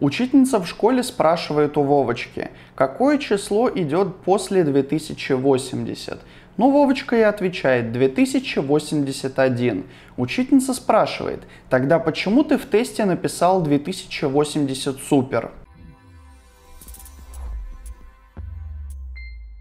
Учительница в школе спрашивает у Вовочки, какое число идет после 2080. Ну, Вовочка и отвечает 2081. Учительница спрашивает, тогда почему ты в тесте написал 2080 супер?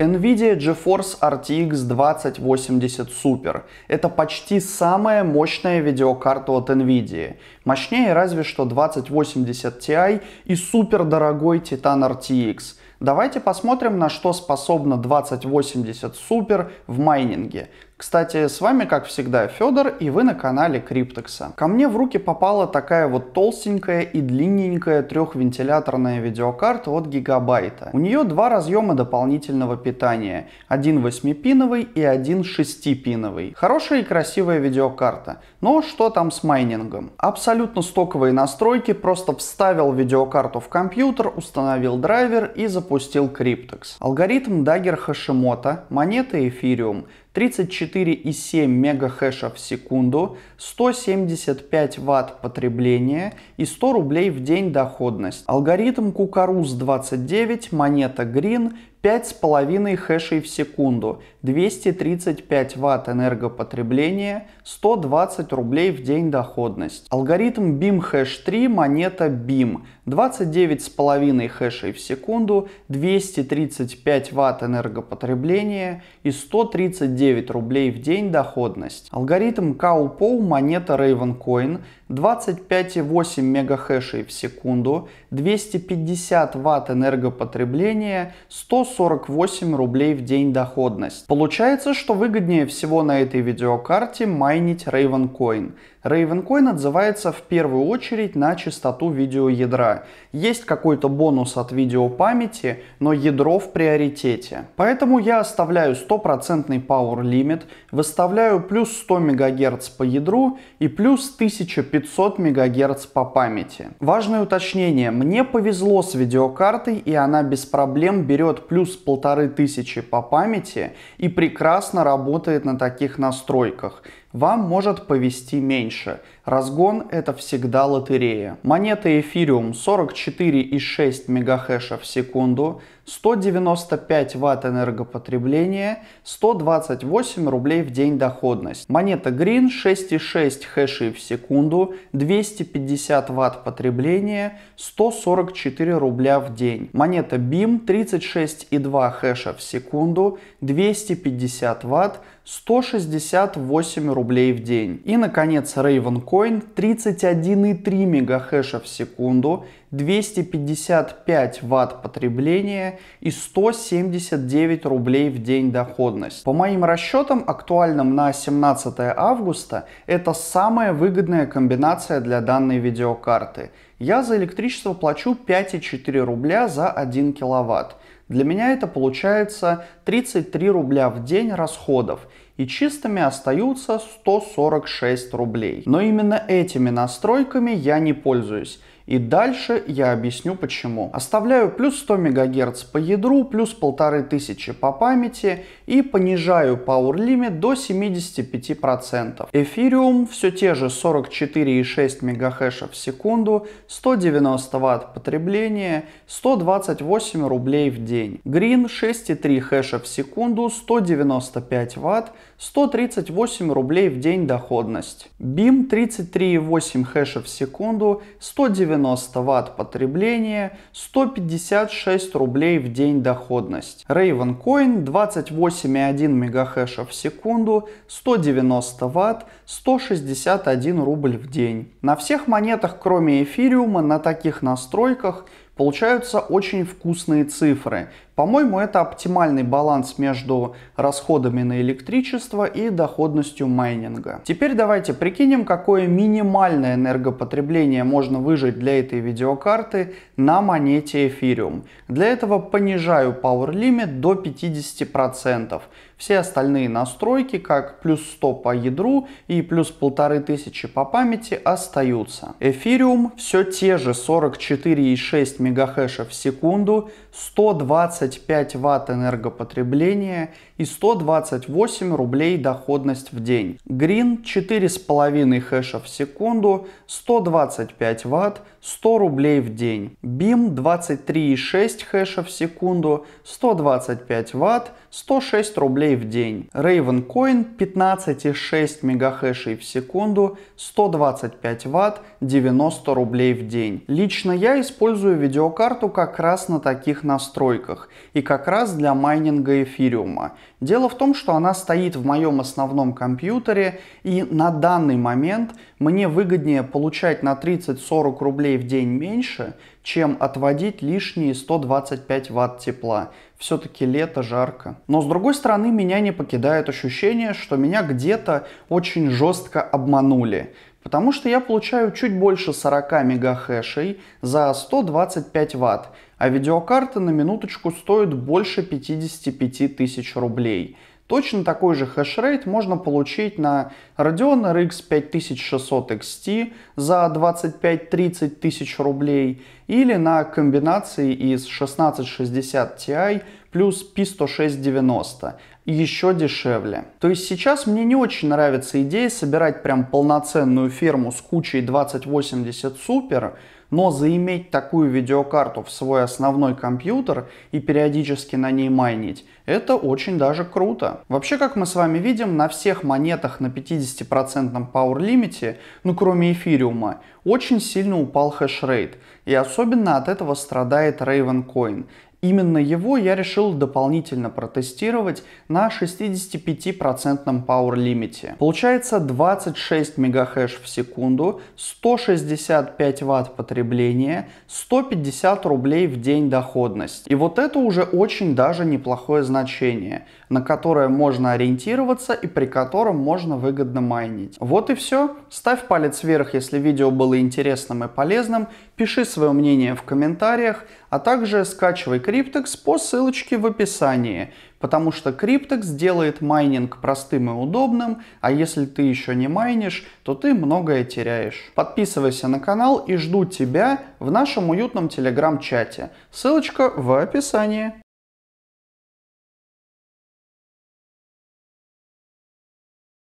NVIDIA GeForce RTX 2080 Super – это почти самая мощная видеокарта от NVIDIA. Мощнее разве что 2080 Ti и супердорогой Titan RTX. Давайте посмотрим, на что способна 2080 Super в майнинге. Кстати, с вами, как всегда, Федор, и вы на канале Криптекса. Ко мне в руки попала такая вот толстенькая и длинненькая трехвентиляторная видеокарта от Гигабайта. У нее два разъема дополнительного питания, один 8-пиновый и один 6-пиновый. Хорошая и красивая видеокарта, но что там с майнингом? Абсолютно стоковые настройки, просто вставил видеокарту в компьютер, установил драйвер и запустил Криптекс. Алгоритм Dagger Hashimoto, монета Ethereum. 34,7 мегахэша в секунду, 175 ватт потребления и 100 рублей в день доходность. Алгоритм Кукаруз 29, монета Green, 5,5 хэшей в секунду, 235 ватт энергопотребления, 120 рублей в день доходность. Алгоритм BIM Hash 3 монета BIM, 29,5 хэшей в секунду, 235 ватт энергопотребления и 139 рублей в день доходность. Алгоритм Kaupou монета Ravencoin, 25,8 мегахэшей в секунду, 250 ватт энергопотребления, 148 рублей в день доходность. Получается, что выгоднее всего на этой видеокарте майнить Raven Coin. Ravencoin отзывается в первую очередь на частоту видеоядра. Есть какой-то бонус от видеопамяти, но ядро в приоритете. Поэтому я оставляю стопроцентный power limit, выставляю плюс 100 МГц по ядру и плюс 1500 МГц по памяти. Важное уточнение, мне повезло с видеокартой и она без проблем берет плюс 1500 по памяти и прекрасно работает на таких настройках вам может повести меньше. Разгон – это всегда лотерея. Монета эфириум 44,6 мегахеша в секунду, 195 ватт энергопотребления, 128 рублей в день доходность. Монета Green 6,6 хэшей в секунду, 250 ватт потребления, 144 рубля в день. Монета BIM 36,2 хэша в секунду, 250 ватт, 168 рублей в день. И, наконец, Raven Coin 31,3 мегахэша в секунду, 255 ватт потребления и 179 рублей в день доходность. По моим расчетам, актуальным на 17 августа, это самая выгодная комбинация для данной видеокарты. Я за электричество плачу 5,4 рубля за 1 киловатт. Для меня это получается 33 рубля в день расходов и чистыми остаются 146 рублей. Но именно этими настройками я не пользуюсь. И дальше я объясню почему. Оставляю плюс 100 МГц по ядру, плюс 1500 по памяти и понижаю Power Limit до 75%. Эфириум все те же 44,6 МГц в секунду, 190 Вт потребления, 128 рублей в день. Green 6,3 хэша в секунду, 195 Вт, 138 рублей в день доходность. BIM 33,8 хэша в секунду, 190 90 ватт потребления, 156 рублей в день доходность. Raven Coin 28,1 мегахеша в секунду, 190 ватт, 161 рубль в день. На всех монетах, кроме эфириума, на таких настройках Получаются очень вкусные цифры. По-моему, это оптимальный баланс между расходами на электричество и доходностью майнинга. Теперь давайте прикинем, какое минимальное энергопотребление можно выжать для этой видеокарты на монете Ethereum. Для этого понижаю Power Limit до 50%. Все остальные настройки, как плюс 100 по ядру и плюс 1500 по памяти, остаются. Эфириум все те же 44,6 МГц в секунду, 125 Вт энергопотребления и 128 рублей доходность в день. Green 4,5 хэша в секунду, 125 Вт, 100 рублей в день. BIM 23,6 хэша в секунду, 125 Вт, 106 рублей в день. Raven Coin 15,6 мегахэшей в секунду, 125 ватт, 90 рублей в день. Лично я использую видеокарту как раз на таких настройках и как раз для майнинга эфириума. Дело в том, что она стоит в моем основном компьютере и на данный момент мне выгоднее получать на 30-40 рублей в день меньше, чем отводить лишние 125 ватт тепла. Все-таки лето жарко. Но с другой стороны, меня не покидает ощущение, что меня где-то очень жестко обманули. Потому что я получаю чуть больше 40 мегахэшей за 125 ватт, а видеокарта на минуточку стоит больше 55 тысяч рублей – Точно такой же хешрейт можно получить на Radeon RX 5600 XT за 25-30 тысяч рублей или на комбинации из 1660 Ti плюс P10690 еще дешевле. То есть сейчас мне не очень нравится идея собирать прям полноценную ферму с кучей 2080 Super, но заиметь такую видеокарту в свой основной компьютер и периодически на ней майнить, это очень даже круто. Вообще, как мы с вами видим, на всех монетах на 50% power лимите, ну кроме эфириума, очень сильно упал хешрейт. И особенно от этого страдает Raven Coin. Именно его я решил дополнительно протестировать на 65% power лимите. Получается 26 мегахэш в секунду, 165 ватт потребления, 150 рублей в день доходность. И вот это уже очень даже неплохое значение, на которое можно ориентироваться и при котором можно выгодно майнить. Вот и все. Ставь палец вверх, если видео было интересным и полезным пиши свое мнение в комментариях, а также скачивай Криптекс по ссылочке в описании, потому что Криптекс делает майнинг простым и удобным, а если ты еще не майнишь, то ты многое теряешь. Подписывайся на канал и жду тебя в нашем уютном телеграм-чате. Ссылочка в описании.